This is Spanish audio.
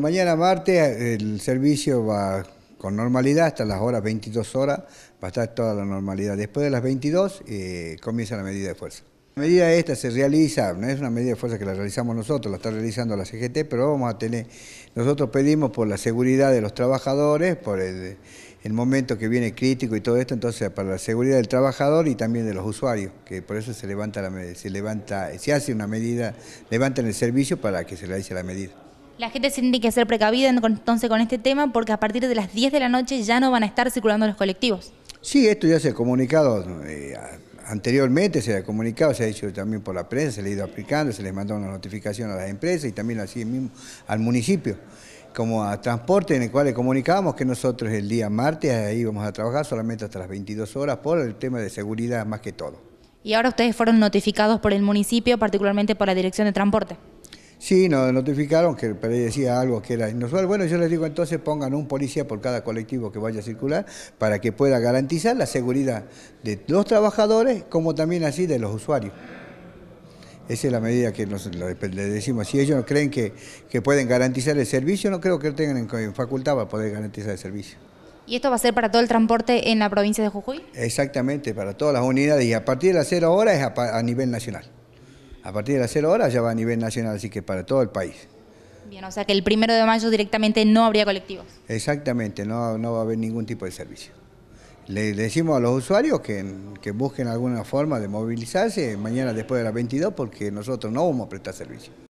Mañana martes el servicio va con normalidad hasta las horas 22 horas, va a estar toda la normalidad. Después de las 22 eh, comienza la medida de fuerza. La medida esta se realiza, no es una medida de fuerza que la realizamos nosotros, la está realizando la CGT, pero vamos a tener, nosotros pedimos por la seguridad de los trabajadores, por el, momento que viene crítico y todo esto, entonces para la seguridad del trabajador y también de los usuarios, que por eso se levanta, la, se levanta, se hace una medida, levantan el servicio para que se realice la medida. La gente tiene que ser precavida entonces con este tema porque a partir de las 10 de la noche ya no van a estar circulando los colectivos. Sí, esto ya se ha comunicado eh, anteriormente, se ha comunicado, se ha hecho también por la prensa, se le ha ido aplicando, se les mandó una notificación a las empresas y también así mismo al municipio como a transporte en el cual le comunicábamos que nosotros el día martes ahí vamos a trabajar solamente hasta las 22 horas por el tema de seguridad más que todo. Y ahora ustedes fueron notificados por el municipio, particularmente por la Dirección de Transporte. Sí, nos notificaron que decía algo que era inusual. Bueno, yo les digo entonces pongan un policía por cada colectivo que vaya a circular para que pueda garantizar la seguridad de los trabajadores como también así de los usuarios. Esa es la medida que nos, le decimos. Si ellos no creen que, que, pueden garantizar el servicio, no creo que tengan en facultad para poder garantizar el servicio. ¿Y esto va a ser para todo el transporte en la provincia de Jujuy? Exactamente, para todas las unidades y a partir de las cero horas es a nivel nacional a partir de las 0 horas ya va a nivel nacional, así que para todo el país. Bien, o sea que el primero de mayo directamente no habría colectivos. Exactamente, no, no va a haber ningún tipo de servicio. Le, decimos a los usuarios que, que, busquen alguna forma de movilizarse mañana después de las 22 porque nosotros no vamos a prestar servicio.